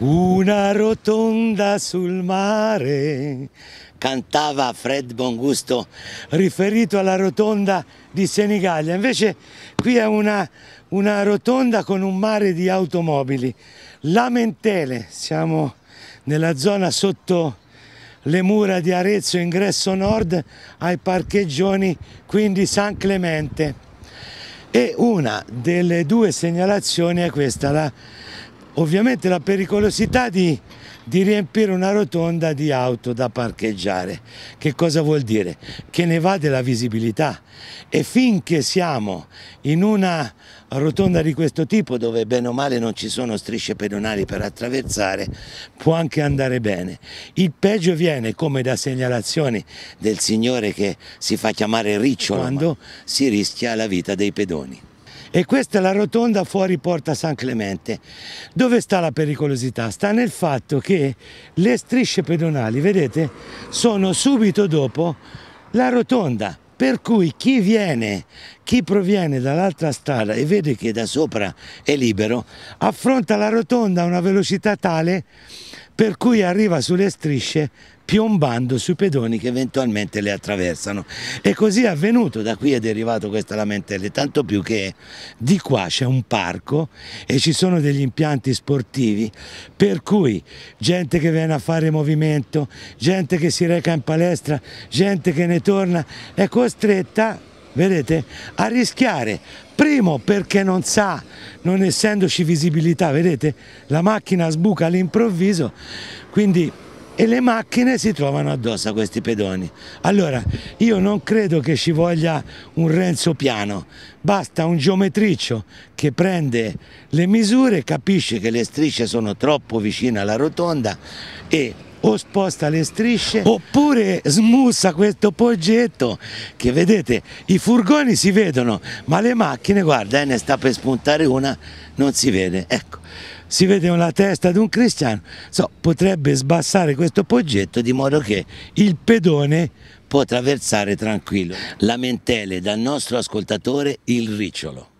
Una rotonda sul mare, cantava Fred Bongusto, riferito alla rotonda di Senigallia. Invece qui è una, una rotonda con un mare di automobili. Lamentele, siamo nella zona sotto le mura di Arezzo, ingresso nord, ai parcheggioni, quindi San Clemente. E una delle due segnalazioni è questa, la ovviamente la pericolosità di, di, riempire una rotonda di auto da parcheggiare. Che cosa vuol dire? Che ne va della visibilità e finché siamo in una rotonda di questo tipo dove bene o male non ci sono strisce pedonali per attraversare può anche andare bene. Il peggio viene come da segnalazioni del signore che si fa chiamare Ricciolo quando si rischia la vita dei pedoni e questa è la rotonda fuori Porta San Clemente. Dove sta la pericolosità? Sta nel fatto che le strisce pedonali, vedete, sono subito dopo la rotonda. Per cui chi viene, chi proviene dall'altra strada e vede che da sopra è libero, affronta la rotonda a una velocità tale per cui arriva sulle strisce piombando sui pedoni che eventualmente le attraversano. E così è avvenuto, da qui è derivato questa lamentele, tanto più che di qua c'è un parco e ci sono degli impianti sportivi, per cui gente che viene a fare movimento, gente che si reca in palestra, gente che ne torna, è costretta vedete, a rischiare Primo perché non sa, non essendoci visibilità, vedete, la macchina sbuca all'improvviso, quindi e le macchine si trovano addosso a questi pedoni. Allora, io non credo che ci voglia un Renzo piano, basta un geometriccio che prende le misure, capisce che le strisce sono troppo vicine alla rotonda e o sposta le strisce oppure smussa questo poggetto che vedete i furgoni si vedono ma le macchine guarda eh, ne sta per spuntare una non si vede ecco si vede la testa di un cristiano so, potrebbe sbassare questo poggetto di modo che il pedone può traversare tranquillo lamentele dal nostro ascoltatore il ricciolo